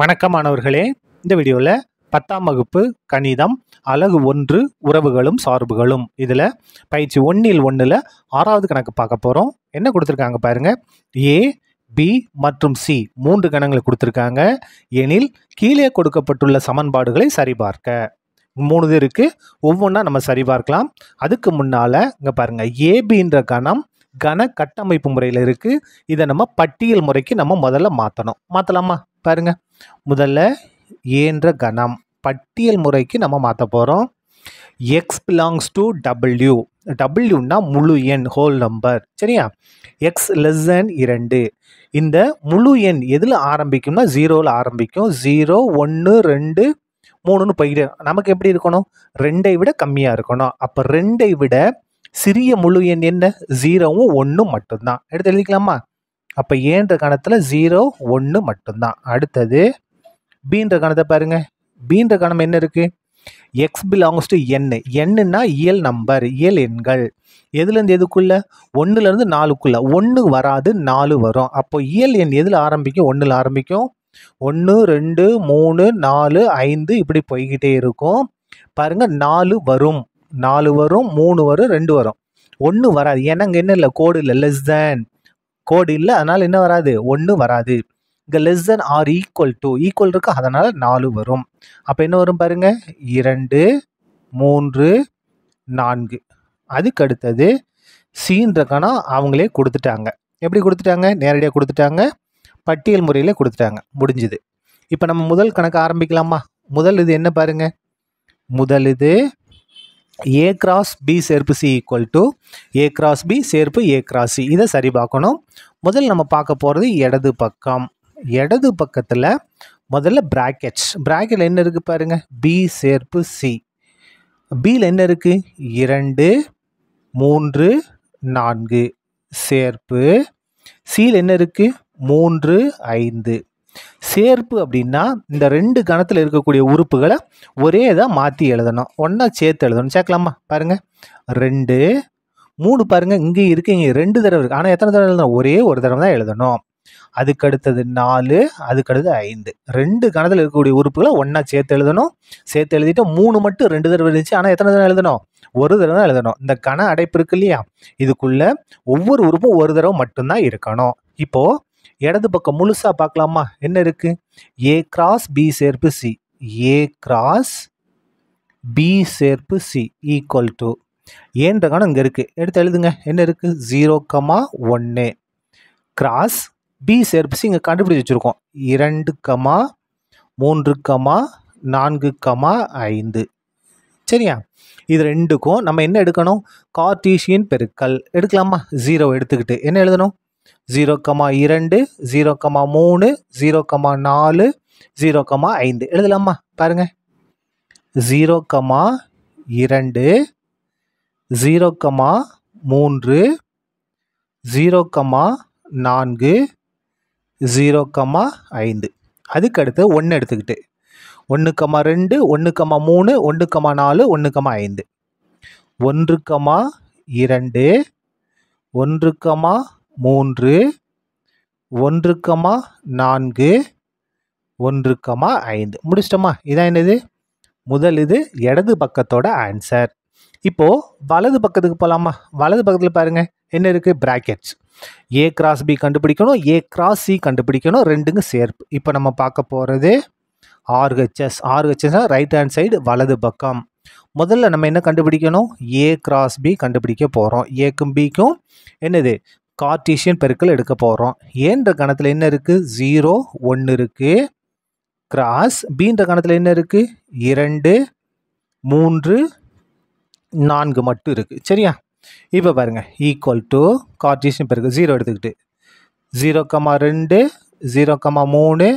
வணக்கம் மாணவர்களே இந்த வீடியோவில் பத்தாம் வகுப்பு கணிதம் அலகு ஒன்று உறவுகளும் சார்புகளும் இதில் பயிற்சி ஒன்றில் ஒன்றில் ஆறாவது கணக்கு பார்க்க போகிறோம் என்ன கொடுத்துருக்காங்க பாருங்கள் ஏ பி மற்றும் சி மூன்று கணங்களை கொடுத்துருக்காங்க எனில் கீழே கொடுக்கப்பட்டுள்ள சமன்பாடுகளை சரிபார்க்க மூணு இருக்கு இருக்குது ஒவ்வொன்றா நம்ம சரிபார்க்கலாம் அதுக்கு முன்னால் இங்கே பாருங்கள் ஏபின்ற கணம் கன கட்டமைப்பு முறையில் இருக்குது இதை நம்ம பட்டியல் முறைக்கு நம்ம முதல்ல மாற்றணும் மாற்றலாமா பாருங்க முதல்ல ஏன்ற கணம் பட்டியல் முறைக்கு நம்ம மாற்ற போகிறோம் எக்ஸ் பிலாங்ஸ் டு டபிள்யூ டபிள்யூனா முழு எண் ஹோல் நம்பர் சரியா எக்ஸ் லெஸ் தென் இரண்டு இந்த முழு எண் எதில் ஆரம்பிக்கும்னா ஜீரோவில் ஆரம்பிக்கும் ஜீரோ ஒன்று ரெண்டு மூணுன்னு போய்கிட்டு நமக்கு எப்படி இருக்கணும் ரெண்டை விட கம்மியாக இருக்கணும் அப்போ ரெண்டை விட சிறிய முழு எண் என்ன ஜீரோவும் ஒன்றும் மட்டும்தான் எடுத்து எழுதிக்கலாமா அப்போ ஏன்ற கணத்தில் ஜீரோ ஒன்று மட்டும்தான் அடுத்தது பீன்ற கணத்தை பாருங்கள் பீன்ற கணம் என்ன இருக்குது எக்ஸ் பிலாங்ஸ் டு என்னு எண்ணுன்னா இயல் நம்பர் இயல் எண்கள் எதுலேருந்து எதுக்குள்ளே ஒன்றுலேருந்து நாலுக்குள்ளே ஒன்று வராது நாலு வரும் அப்போ இயல் எண் எதில் ஆரம்பிக்கும் ஒன்றில் ஆரம்பிக்கும் ஒன்று ரெண்டு மூணு நாலு ஐந்து இப்படி போய்கிட்டே இருக்கும் பாருங்கள் நாலு வரும் நாலு வரும் மூணு வரும் ரெண்டு வரும் ஒன்று வராது ஏன்னா அங்கே என்ன இல்லை கோடு இல்லை லெஸ் தேன் கோடு இல்லை அதனால் என்ன வராது ஒன்று வராது இங்கே less than or equal to equal இருக்கு அதனால் நாலு வரும் அப்போ என்ன வரும் பாருங்கள் இரண்டு மூன்று நான்கு அதுக்கு அடுத்தது சீன்றக்கான அவங்களே கொடுத்துட்டாங்க எப்படி கொடுத்துட்டாங்க நேரடியாக கொடுத்துட்டாங்க பட்டியல் முறையில் கொடுத்துட்டாங்க முடிஞ்சுது இப்போ நம்ம முதல் கணக்கு ஆரம்பிக்கலாமா முதல் இது என்ன பாருங்கள் முதல் இது ஏ கிராஸ் பி சேர்ப்பு C equal to A cross B சேர்ப்பு ஏ கிராஸ் சி இதை சரி பார்க்கணும் முதல்ல நம்ம பார்க்க போகிறது இடது பக்கம் இடது பக்கத்தில் முதல்ல ப்ராக்கெட்ஸ் ப்ராக்கெட்டில் என்ன இருக்குது பாருங்கள் பி சேர்ப்பு சி பியில் என்ன இருக்குது இரண்டு மூன்று நான்கு சேர்ப்பு சியில் என்ன இருக்குது மூன்று ஐந்து சேர்ப்பு அப்படின்னா இந்த ரெண்டு கணத்தில் இருக்கக்கூடிய உறுப்புகளை ஒரே இதாக மாற்றி எழுதணும் ஒன்றா சேர்த்து எழுதணும் சேர்க்கலாமா பாருங்கள் ரெண்டு மூணு பாருங்கள் இங்கே இங்கே ரெண்டு தடவை இருக்குது ஆனால் எத்தனை தடவை எழுதணும் ஒரே ஒரு தடவை தான் எழுதணும் அதுக்கடுத்தது நாலு அதுக்கடுத்து ஐந்து ரெண்டு கணத்தில் இருக்கக்கூடிய உறுப்புகளை ஒன்றா சேர்த்து எழுதணும் சேர்த்து எழுதிட்டு மூணு மட்டும் ரெண்டு தடவை இருந்துச்சு ஆனால் எத்தனை தடவை எழுதணும் ஒரு தடவை தான் எழுதணும் இந்த கண அடைப்பு இருக்கு இல்லையா இதுக்குள்ள ஒவ்வொரு உறுப்பும் ஒரு தடவை மட்டும்தான் இருக்கணும் இப்போது இடது பக்கம் முழுசாக பார்க்கலாமா என்ன இருக்குது ஏ கிராஸ் பி சேர்ப்பு சி ஏ கிராஸ் பி சேர்ப்பு சி ஈக்குவல் டு ஏன்ற கணம் இங்கே இருக்குது எடுத்து எழுதுங்க என்ன இருக்குது ஜீரோ கமா ஒன்று கிராஸ் பி சேர்ப்பு சி இங்கே கண்டுபிடிச்சி வச்சுருக்கோம் இரண்டு கமா மூன்று கமா நான்கு கமா ஐந்து சரியா இது ரெண்டுக்கும் நம்ம என்ன எடுக்கணும் கார்டீஷியன் பெருக்கல் எடுக்கலாமா ஜீரோ எடுத்துக்கிட்டு என்ன எழுதணும் ஜீரோ கமா இரண்டு ஜீரோ கமா மூணு ஜீரோ கமா நாலு ஜீரோ கமா ஐந்து எழுதலாமா பாருங்க ஜீரோ கமா இரண்டு ஜீரோ கமா மூன்று ஜீரோ கமா நான்கு ஜீரோ கமா ஐந்து அதுக்கடுத்து ஒன்று எடுத்துக்கிட்டு ஒன்று கமா ரெண்டு ஒன்று கமா மூணு ஒன்று கமா நாலு ஒன்று கமா ஐந்து ஒன்று கமா இரண்டு ஒன்று கமா மூன்று ஒன்று கமா நான்கு ஒன்று கமா ஐந்து முடிச்சிட்டோமா இதான் என்னது முதல் இது இடது பக்கத்தோட ஆன்சர் இப்போது வலது பக்கத்துக்கு போகலாமா வலது பக்கத்தில் பாருங்கள் என்ன இருக்குது ப்ராக்கெட்ஸ் ஏ கிராஸ் பி கண்டுபிடிக்கணும் ஏ கிராஸ் சி கண்டுபிடிக்கணும் ரெண்டுங்க சேர்ப்பு இப்போ நம்ம பார்க்க போகிறது ஆர்ஹெச்எஸ் ஆர்ஹெச்எஸ்னால் ரைட் ஹேண்ட் சைடு வலது பக்கம் முதல்ல நம்ம என்ன கண்டுபிடிக்கணும் ஏ கிராஸ் பி கண்டுபிடிக்க போகிறோம் ஏக்கும் பிக்கும் என்னது கார்டீஷியன் பெருக்கல் எடுக்க போகிறோம் ஏன்ற கணத்தில் என்ன இருக்குது ஜீரோ ஒன்று இருக்குது கிராஸ் பீன்ற கணத்தில் என்ன இருக்குது இரண்டு மூன்று நான்கு மட்டும் இருக்குது சரியா இப்போ பாருங்கள் ஈக்குவல் டு கார்டீஷியன் பெருக்கல் ஜீரோ எடுத்துக்கிட்டு ஜீரோ கமா ரெண்டு ஜீரோ கமா மூணு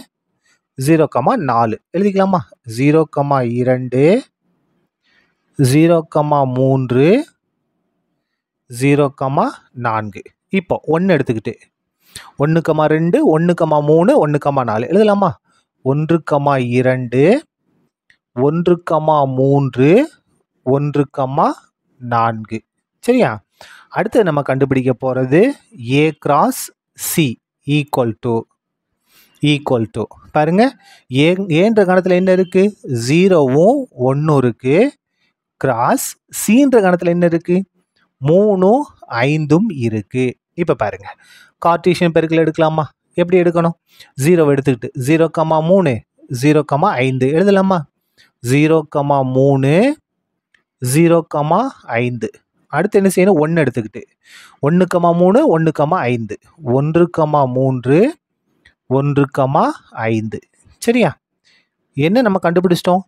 ஜீரோ கமா நாலு எழுதிக்கலாமா ஜீரோ கமா இரண்டு ஜீரோ கமா மூன்று ஜீரோ கமா நான்கு இப்போ ஒன்று எடுத்துக்கிட்டு ஒன்று கமா ரெண்டு ஒன்று கமா மூணு ஒன்று கமா நாலு எழுதலாமா ஒன்று கமா இரண்டு ஒன்று கமா மூன்று ஒன்று கமா நான்கு சரியா அடுத்து நம்ம கண்டுபிடிக்க போகிறது A cross C equal to equal to பாருங்கள் ஏ ஏன்ற கணத்தில் என்ன இருக்குது ஜீரோவும் ஒன்றும் இருக்குது கிராஸ் சீன்ற கணத்தில் என்ன இருக்குது மூணும் ஐந்தும் இருக்குது இப்போ பாருங்கள் கார்டீஷியன் பெருக்கில் எடுக்கலாமா எப்படி எடுக்கணும் ஜீரோ எடுத்துக்கிட்டு ஜீரோ கமா மூணு ஜீரோ கமா ஐந்து எழுதலாமா ஜீரோ கமா மூணு ஜீரோ கமா ஐந்து அடுத்து என்ன செய்யணும் ஒன்று எடுத்துக்கிட்டு ஒன்று கமா மூணு ஒன்று கமா ஐந்து ஒன்று கமா மூன்று ஒன்று கமா ஐந்து சரியா என்ன நம்ம கண்டுபிடிச்சிட்டோம்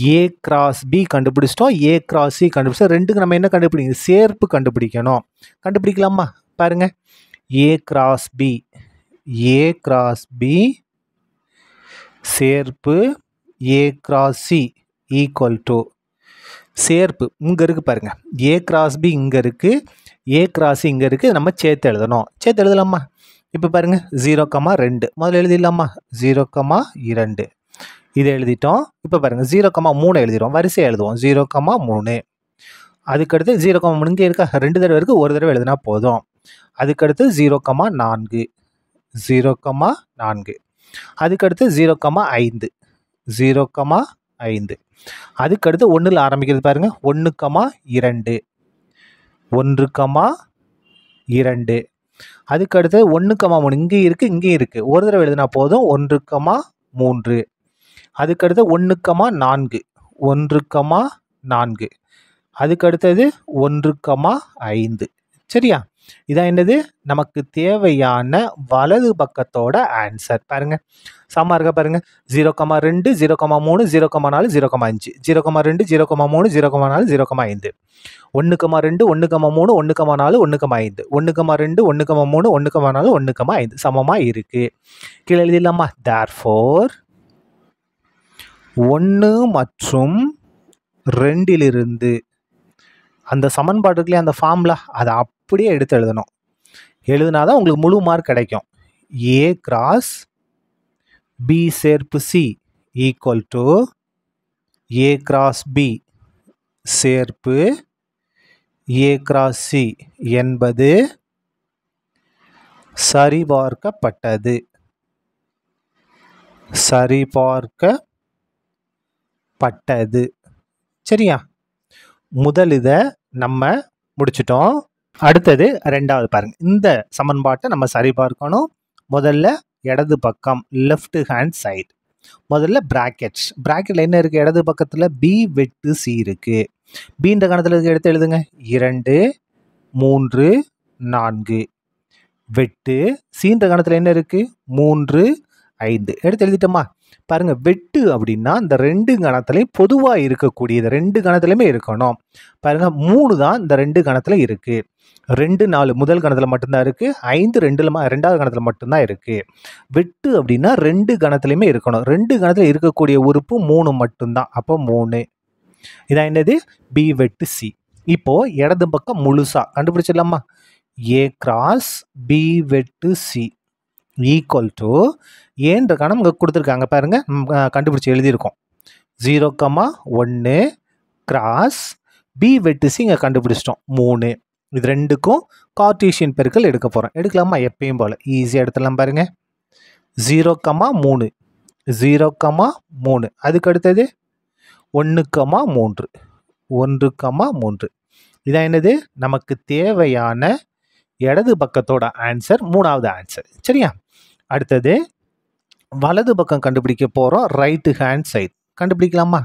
ஏ கிராஸ் பி கண்டுபிடிச்சிட்டோம் ஏ கிராஸ் சி கண்டுபிடிச்சோம் ரெண்டுக்கு நம்ம என்ன கண்டுபிடிக்கணும் சேர்ப்பு கண்டுபிடிக்கணும் கண்டுபிடிக்கலாமா பாருங்கள் A cross B A cross B சேர்ப்பு A cross C equal to சேர்ப்பு இங்கே இருக்குது பாருங்கள் ஏ கிராஸ் பி இங்கே இருக்குது ஏ கிராஸ் இங்கே இருக்குது நம்ம சேர்த்து எழுதணும் சேர்த்து எழுதலாமா இப்போ பாருங்கள் ஜீரோ கம்மா ரெண்டு முதல்ல எழுதிடலாமா ஜீரோ இரண்டு இது எழுதிட்டோம் இப்போ பாருங்கள் ஜீரோ கம்மா மூணு எழுதிடுவோம் வரிசையை எழுதுவோம் ஜீரோ கம்மா மூணு அதுக்கடுத்து ஜீரோ கம்மா மூணு இங்கே இருக்க ரெண்டு தடவை இருக்குது ஒரு தடவை எழுதுனா போதும் அதுக்கடுத்து ஜீரோ கம்மா நான்கு ஜீரோ கம்மா நான்கு அதுக்கடுத்து ஜீரோ கம்மா ஐந்து ஜீரோ கம்மா ஐந்து அதுக்கடுத்து ஒன்றில் ஆரம்பிக்கிறது பாருங்கள் ஒன்று கம்மா இரண்டு ஒன்று கம்மா இரண்டு அதுக்கடுத்து ஒன்று கம்மா மூணு இங்கேயும் இருக்குது இங்கேயும் இருக்குது ஒரு தடவை எழுதினா போதும் ஒன்று கம்மா மூன்று அதுக்கடுத்து ஒன்றுக்கமா நான்கு ஒன்றுக்கமா நான்கு அதுக்கடுத்தது ஒன்றுக்கமா ஐந்து சரியா இதான் என்னது நமக்கு தேவையான வலது பக்கத்தோட ஆன்சர் பாருங்க சமா இருக்க பாருங்க ஜீரோ கமா ரெண்டு ஜீரோ கமா மூணு ஜீரோ கமா நாலு ஜீரோ கமா அஞ்சு ஜீரோ கமா ரெண்டு ஜீரோ கமா மூணு ஜீரோ கமா நாலு ஜீரோ கமா ஐந்து ஒன்று கமா ரெண்டு ஒன்று கமா மூணு ஒன்று கமா நாலு ஒன்று கமா ஐந்து ஒன்று கமா ரெண்டு ஒன்று கமா மூணு ஒன்று கமா நாலு ஒன்று கமா ஐந்து சமமாக இருக்குது கீழே எழுதிடலாமா தேர் ஃபோர் ஒன்று மற்றும் ரெண்டிலிருந்து அந்த சமன்பாட்டுக்குள்ளே அந்த ஃபார்மில் அதை அப்படியே எடுத்து எழுதணும் எழுதினா தான் உங்களுக்கு முழு மார்க் கிடைக்கும் ஏ கிராஸ் பி சேர்ப்பு C equal to A cross B சேர்ப்பு ஏ கிராஸ் சி என்பது சரிபார்க்கப்பட்டது சரிபார்க்க பட்டது சரியா முதல் இதை நம்ம முடிச்சிட்டோம் அடுத்தது ரெண்டாவது பாருங்க இந்த சமன்பாட்டை நம்ம சரி பார்க்கணும் முதல்ல இடது பக்கம் லெஃப்ட் ஹேண்ட் சைடு முதல்ல ப்ராக்கெட்ஸ் பிராக்கெட்ல என்ன இருக்குது இடது பக்கத்தில் பி வெட்டு சி இருக்குது பீன்ற கணத்தில் இருக்கு எடுத்து எழுதுங்க இரண்டு மூன்று நான்கு வெட்டு சீன்ற கணத்துல என்ன இருக்குது மூன்று ஐந்து எடுத்து எழுதிட்டோமா பாருங்கள் வெட்டு அப்படின்னா இந்த ரெண்டு கணத்துலையும் பொதுவாக இருக்கக்கூடியது ரெண்டு கணத்துலையுமே இருக்கணும் பாருங்கள் மூணு தான் இந்த ரெண்டு கணத்தில் இருக்குது ரெண்டு நாலு முதல் கணத்தில் மட்டும்தான் இருக்குது ஐந்து ரெண்டில் ரெண்டாவது கணத்தில் மட்டும்தான் இருக்குது வெட்டு அப்படின்னா ரெண்டு கணத்துலையுமே இருக்கணும் ரெண்டு கணத்தில் இருக்கக்கூடிய உறுப்பு மூணு மட்டும்தான் அப்போ மூணு இதான் என்னது பி வெட்டு சி இப்போது இடது பக்கம் முழுசாக கண்டுபிடிச்சிடலாமா ஏ கிராஸ் பி வெட்டு சி ஈக்குவல் டு கணம் இங்கே கொடுத்துருக்காங்க பாருங்கள் கண்டுபிடிச்சி எழுதியிருக்கோம் ஜீரோ கம்மா ஒன்று கிராஸ் பி வெட்டுசி இங்கே கண்டுபிடிச்சிட்டோம் மூணு இது ரெண்டுக்கும் கார்டீஷியன் பெருக்கள் எடுக்க போகிறோம் எடுக்கலாமா எப்பயும் போல் ஈஸியாக எடுத்துடலாம் பாருங்கள் ஜீரோ கம்மா மூணு ஜீரோ கம்மா மூணு அதுக்கு அடுத்தது ஒன்று கம்மா மூன்று ஒன்று கம்மா மூன்று இதான் என்னது நமக்கு தேவையான இடது பக்கத்தோட ஆன்சர் மூணாவது ஆன்சர் சரியா அடுத்தது வலது பக்கம் கண்டுபிடிக்க போகிறோம் ரைட்டு ஹேண்ட் சைட் கண்டுபிடிக்கலாமா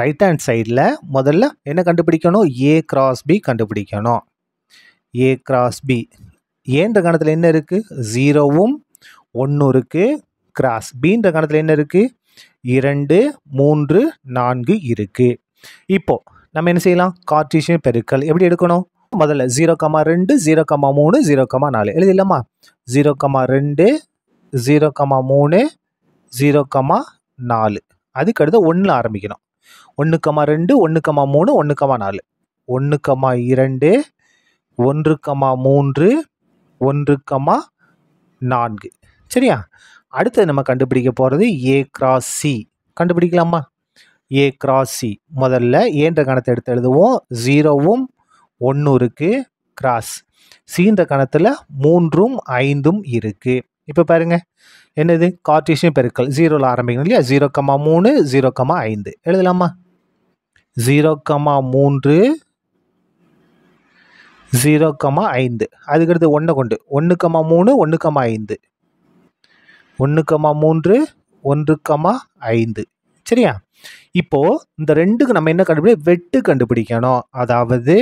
ரைட் ஹேண்ட் சைடில் முதல்ல என்ன கண்டுபிடிக்கணும் ஏ கிராஸ் பி கண்டுபிடிக்கணும் ஏ கிராஸ் பி ஏன்ற கணத்தில் என்ன இருக்குது ஜீரோவும் ஒன்று இருக்குது கிராஸ் பீன்ற கணத்தில் என்ன இருக்குது இரண்டு மூன்று நான்கு இருக்குது இப்போது நம்ம என்ன செய்யலாம் கார்டிஷியன் பெருக்கல் எப்படி எடுக்கணும் முதல்ல ஜீரோ கமா ரெண்டு ஜீரோ கமா மூணு ஜீரோ கமா நாலு இல்லைம்மா ஜீரோ கமா ரெண்டு ஜீரோ கமா மூணு ஜீரோ கமா நாலு அதுக்கடுத்து ஒன்று ஆரம்பிக்கணும் ஒன்று கமா ரெண்டு ஒன்று கமா மூணு ஒன்று கமா நாலு ஒன்று கமா இரண்டு ஒன்று கமா மூன்று ஒன்று கமா நான்கு சரியா அடுத்தது நம்ம கண்டுபிடிக்க போகிறது ஏ கிராஸ் சி கண்டுபிடிக்கலாமா ஏ கிராஸ் சி முதல்ல ஏன்ற கணத்தை எடுத்து எழுதுவோம் ஜீரோவும் ஒன்று இருக்குது கிராஸ் சீன்ற கணத்தில் மூன்றும் ஐந்தும் இருக்குது இப்போ பாருங்கள் என்னது கார்டீசியம் பெருக்கல் ஜீரோவில் ஆரம்பிக்கணும் இல்லையா ஜீரோ கம்மா மூணு ஜீரோ கம்மா ஐந்து எழுதலாமா ஜீரோ கம்மா மூன்று ஜீரோ கம்மா ஐந்து அதுக்கடுத்து ஒன்றை கொண்டு ஒன்று கம்மா மூணு ஒன்று கம்மா ஐந்து ஒன்று கம்மா மூன்று ஒன்று கம்மா ஐந்து சரியா இப்போது இந்த ரெண்டுக்கு நம்ம என்ன கண்டுபிடி வெட்டு கண்டுபிடிக்கணும் அதாவது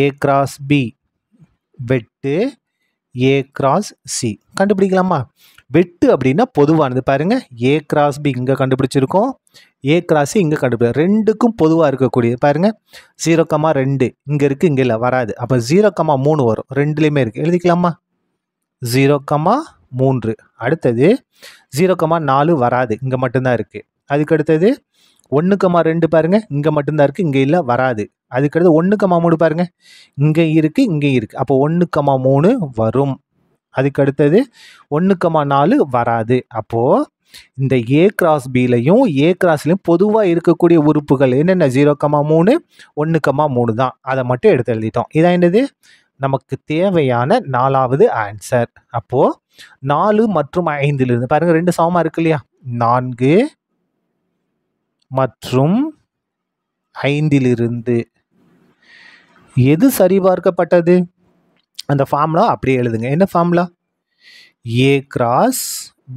ஏ கிராஸ் பி வெட்டு ஏ கிராஸ் சி கண்டுபிடிக்கலாமா வெட்டு அப்படின்னா பொதுவானது பாருங்க ஏ கிராஸ் பி இங்கே கண்டுபிடிச்சிருக்கோம் ஏ கிராஸ் இங்கே கண்டுபிடி ரெண்டுக்கும் பொதுவாக இருக்கக்கூடியது பாருங்கள் ஜீரோ கம்மா ரெண்டு இங்கே இருக்குது இங்கே இல்லை வராது அப்போ ஜீரோ கம்மா மூணு வரும் ரெண்டுலேயுமே இருக்குது எழுதிக்கலாமா ஜீரோ கம்மா மூன்று அடுத்தது ஜீரோ கம்மா நாலு வராது இங்கே மட்டும்தான் இருக்குது அதுக்கு அடுத்தது ஒன்றுக்கமா ரெண்டு பாருங்கள் இங்கே மட்டும்தான் இருக்குது இங்கே இல்லை வராது அதுக்கடுத்து ஒன்றுக்கமா மூணு பாருங்கள் இங்கே இருக்குது இங்கே இருக்குது அப்போ ஒன்றுக்கமா மூணு வரும் அதுக்கடுத்தது ஒன்றுக்கமா நாலு வராது அப்போது இந்த ஏ கிராஸ் பிலையும் ஏ கிராஸ்லையும் பொதுவாக இருக்கக்கூடிய உறுப்புகள் என்னென்ன ஜீரோ கம்மா மூணு ஒன்று மூணு தான் அதை மட்டும் எடுத்து எழுதிட்டோம் இதான் என்னது நமக்கு தேவையான நாலாவது ஆன்சர் அப்போது நாலு மற்றும் ஐந்துலேருந்து பாருங்கள் ரெண்டு சமமாக இருக்கு இல்லையா நான்கு மற்றும் ஐந்திலிருந்து எது சரிபார்க்கப்பட்டது அந்த ஃபார்முலா அப்படியே எழுதுங்க என்ன ஃபார்முலா ஏ கிராஸ்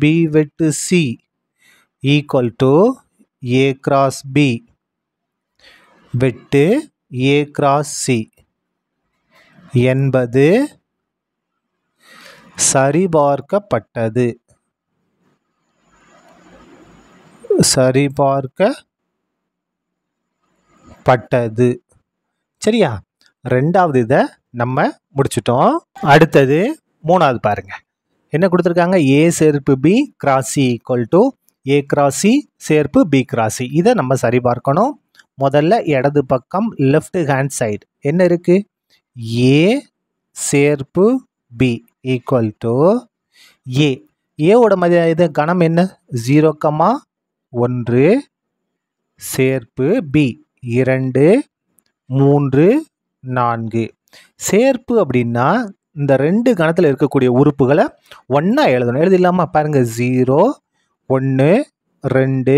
பி வெட்டு C equal to A cross B வெட்டு ஏ கிராஸ் சி என்பது சரிபார்க்கப்பட்டது சரிபார்க்கப்பட்டது சரியா ரெண்டாவது இதை நம்ம முடிச்சிட்டோம் அடுத்தது மூணாவது பாருங்க என்ன கொடுத்துருக்காங்க ஏ சேர்ப்பு B cross C equal to A cross C சேர்ப்பு பி கிராசி இதை நம்ம சரி பார்க்கணும் முதல்ல இடது பக்கம் லெஃப்ட் ஹேண்ட் சைடு என்ன இருக்குது ஏ சேர்ப்பு பி ஈக்குவல் டு ஏ ஏவோட மதிய இது கணம் என்ன ஜீரோ ஒன்று சேர்ப்பு பி இரண்டு மூன்று நான்கு சேர்ப்பு அப்படின்னா இந்த ரெண்டு கணத்தில் இருக்கக்கூடிய உறுப்புகளை ஒன்றா எழுதணும் எழுதிடலாமா பாருங்கள் ஜீரோ ஒன்று ரெண்டு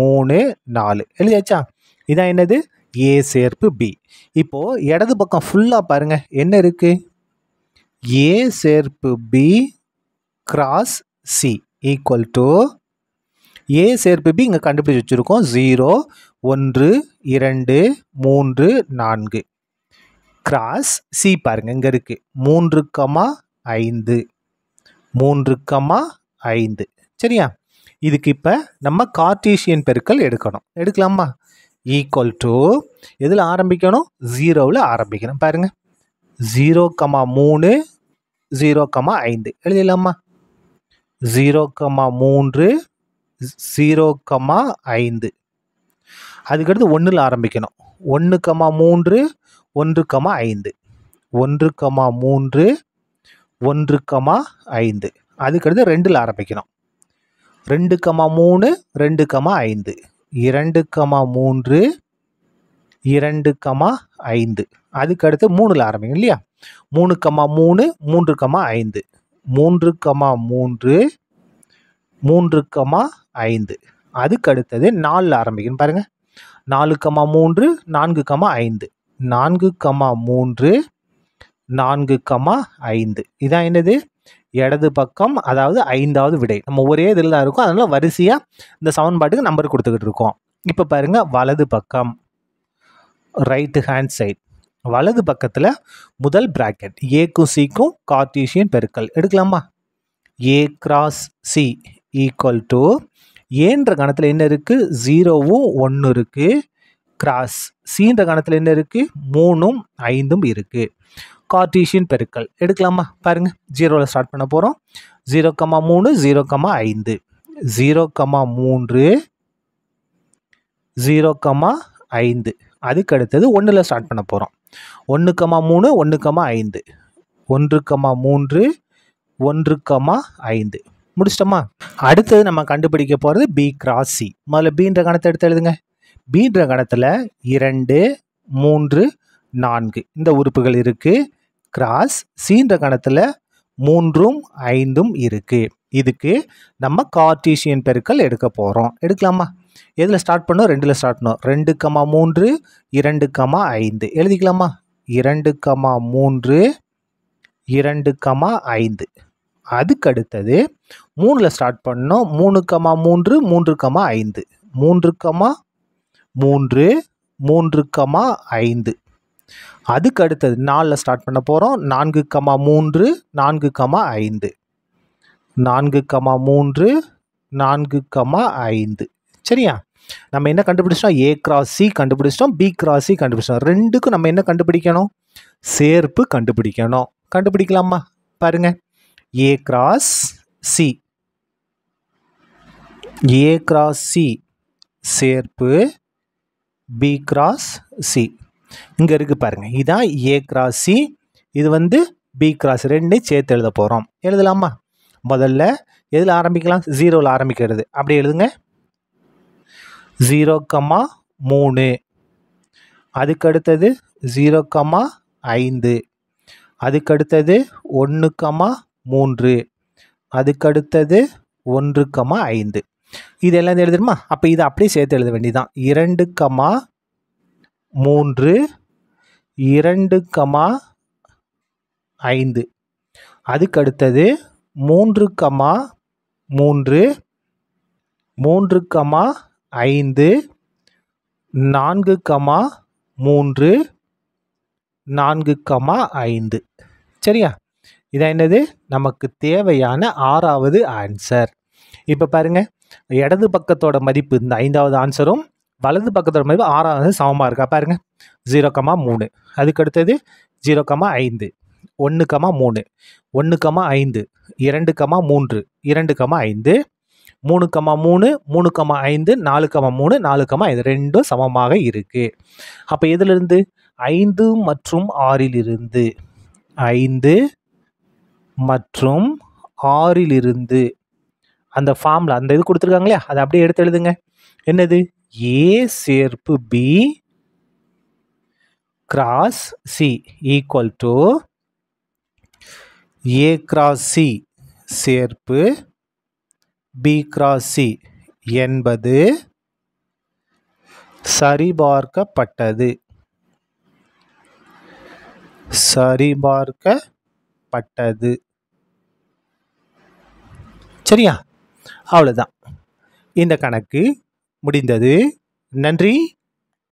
மூணு நாலு எழுதியாச்சா இதான் என்னது ஏ சேர்ப்பு பி இப்போது இடது பக்கம் ஃபுல்லாக பாருங்கள் என்ன இருக்குது ஏ சேர்ப்பு B cross C equal to A சேர்ப்பு பி இங்கே கண்டுபிடிச்சி வச்சுருக்கோம் ஜீரோ ஒன்று இரண்டு மூன்று நான்கு கிராஸ் சி பாருங்கள் இங்கே இருக்குது மூன்று கமா ஐந்து மூன்று கமா ஐந்து சரியா இதுக்கு இப்போ நம்ம கார்டீஷியன் பெருக்கள் எடுக்கணும் எடுக்கலாமா ஈக்குவல் டு எதில் ஆரம்பிக்கணும் ஜீரோவில் ஆரம்பிக்கணும் பாருங்கள் ஜீரோ கமா மூணு ஜீரோ கமா ஐந்து எழுதிடலாமா ஜீரோ கமா மூன்று ஜீரோ கமா ஐந்து அதுக்கடுத்து ஒன்றில் ஆரம்பிக்கணும் ஒன்று கமா மூன்று ஒன்று கமா ஐந்து ஒன்று கமா மூன்று ஒன்று கமா ஐந்து அதுக்கடுத்து ரெண்டில் ஆரம்பிக்கணும் ரெண்டு கமா மூணு ரெண்டு கமா ஐந்து இரண்டு கமா மூன்று இரண்டு கமா ஐந்து அதுக்கடுத்து மூணில் ஆரம்பிக்கும் இல்லையா மூணு கமா மூணு மூன்று கமா ஐந்து மூன்று கமா மூன்று மூன்று கமா ஐந்து அதுக்கு அடுத்தது நாலில் ஆரம்பிக்கணும் பாருங்கள் நாலு கமா மூன்று நான்கு கமா ஐந்து நான்கு கமா மூன்று நான்கு கமா ஐந்து இதான் என்னது இடது பக்கம் அதாவது ஐந்தாவது விடை நம்ம ஒரே இதில் தான் இருக்கும் அதனால் வரிசையாக இந்த சமன்பாட்டுக்கு நம்பர் கொடுத்துக்கிட்டு இருக்கோம் இப்போ பாருங்கள் வலது பக்கம் ரைட்டு ஹேண்ட் சைட் வலது பக்கத்தில் முதல் ப்ராக்கெட் ஏக்கும் சிக்கும் கார்டீஷியன் பெருக்கல் எடுக்கலாமா A cross C equal to ஏன்ற கணத்தில் என்ன இருக்குது ஜீரோவும் ஒன்று இருக்குது கிராஸ் சீன்ற கணத்தில் என்ன இருக்குது மூணும் ஐந்தும் இருக்குது கார்டீஷியன் பெருக்கல் எடுக்கலாமா பாருங்கள் ஜீரோவில் ஸ்டார்ட் பண்ண போகிறோம் ஜீரோ கம்மா மூணு ஜீரோ கம்மா ஐந்து ஜீரோ கம்மா மூன்று ஜீரோ கம்மா ஐந்து அதுக்கு அடுத்தது ஒன்றில் ஸ்டார்ட் பண்ண போகிறோம் ஒன்று கம்மா மூணு ஒன்று கம்மா ஐந்து ஒன்று கம்மா மூன்று ஒன்று கம்மா ஐந்து முடிச்சிட்டோமா அடுத்தது நம்ம கண்டுபிடிக்க போகிறது பி கிராஸ் சி முதல்ல பீன்ற கணத்தை எடுத்து எழுதுங்க பீன்ற கணத்தில் இரண்டு மூன்று நான்கு இந்த உறுப்புகள் இருக்குது கிராஸ் சீன்ற கணத்தில் மூன்றும் ஐந்தும் இருக்குது இதுக்கு நம்ம கார்டீசியன் பெருக்கள் எடுக்க போகிறோம் எடுக்கலாமா எதில் ஸ்டார்ட் பண்ணோம் ரெண்டில் ஸ்டார்ட் பண்ணோம் ரெண்டு கமா மூன்று இரண்டு கமா ஐந்து எழுதிக்கலாமா இரண்டு கமா மூன்று இரண்டு கமா ஐந்து அதுக்கு அடுத்தது மூணில் ஸ்டார்ட் பண்ணோம் மூணு கமா மூன்று மூன்று கமா ஐந்து மூன்று கமா மூன்று மூன்று கமா ஐந்து அதுக்கு அடுத்தது நாலில் ஸ்டார்ட் பண்ண போகிறோம் நான்கு கமா மூன்று நான்கு கமா ஐந்து நான்கு கமா மூன்று நான்கு கமா ஐந்து சரியா நம்ம என்ன கண்டுபிடிச்சிட்டோம் ஏ கிராஸ் சி கண்டுபிடிச்சிட்டோம் பி கிராஸ் சி கண்டுபிடிச்சிட்டோம் ரெண்டுக்கும் நம்ம என்ன கண்டுபிடிக்கணும் சேர்ப்பு கண்டுபிடிக்கணும் கண்டுபிடிக்கலாமா பாருங்கள் A cross C A cross C சேர்ப்பு பி cross சி இங்கே இருக்குது பாருங்கள் இதுதான் ஏ cross சி இது வந்து பி கிராஸ் ரெண்டையும் சேர்த்து எழுத போகிறோம் எழுதலாமா முதல்ல எதில் ஆரம்பிக்கலாம் ஜீரோவில் ஆரம்பிக்கிறது அப்படி எழுதுங்க ஜீரோ கம்மா மூணு அதுக்கடுத்தது ஜீரோ கம்மா ஐந்து அதுக்கடுத்தது ஒன்று கம்மா மூன்று அதுக்கடுத்தது ஒன்று கமா ஐந்து இது எல்லாம் எழுதுமா அப்போ இதை அப்படியே சேர்த்து எழுத வேண்டியதான் இரண்டு கமா மூன்று இரண்டு கமா ஐந்து அதுக்கடுத்தது மூன்று கமா மூன்று மூன்று கமா ஐந்து நான்கு கமா மூன்று நான்கு கமா ஐந்து சரியா இதான் என்னது நமக்கு தேவையான ஆறாவது ஆன்சர் இப்போ பாருங்கள் இடது பக்கத்தோட மதிப்பு இந்த ஐந்தாவது ஆன்சரும் வலது பக்கத்தோட மதிப்பு ஆறாவது சமமாக இருக்கா பாருங்கள் ஜீரோ கமா மூணு அதுக்கடுத்தது ஜீரோ கமா ஐந்து ஒன்று கமா மூணு ஒன்று கமா ஐந்து இரண்டு கமா மூன்று இரண்டு கமா ஐந்து மூணு கமா மூணு மூணு கமா ஐந்து நாலு கமா மூணு நாலு கமா ஐந்து ரெண்டும் சமமாக இருக்குது அப்போ எதிலிருந்து ஐந்து மற்றும் ஆறிலிருந்து ஐந்து மற்றும் ஆறிலிருந்து அந்த ஃபார்மில் அந்த இது கொடுத்துருக்காங்களே அதை அப்படியே எடுத்து எழுதுங்க என்னது ஏ சேர்ப்பு B cross C equal to A cross C சேர்ப்பு பி கிராஸ் சி என்பது சரிபார்க்கப்பட்டது சரிபார்க்கப்பட்டது சரியா அவ்வளோதான் இந்த கணக்கு முடிந்தது நன்றி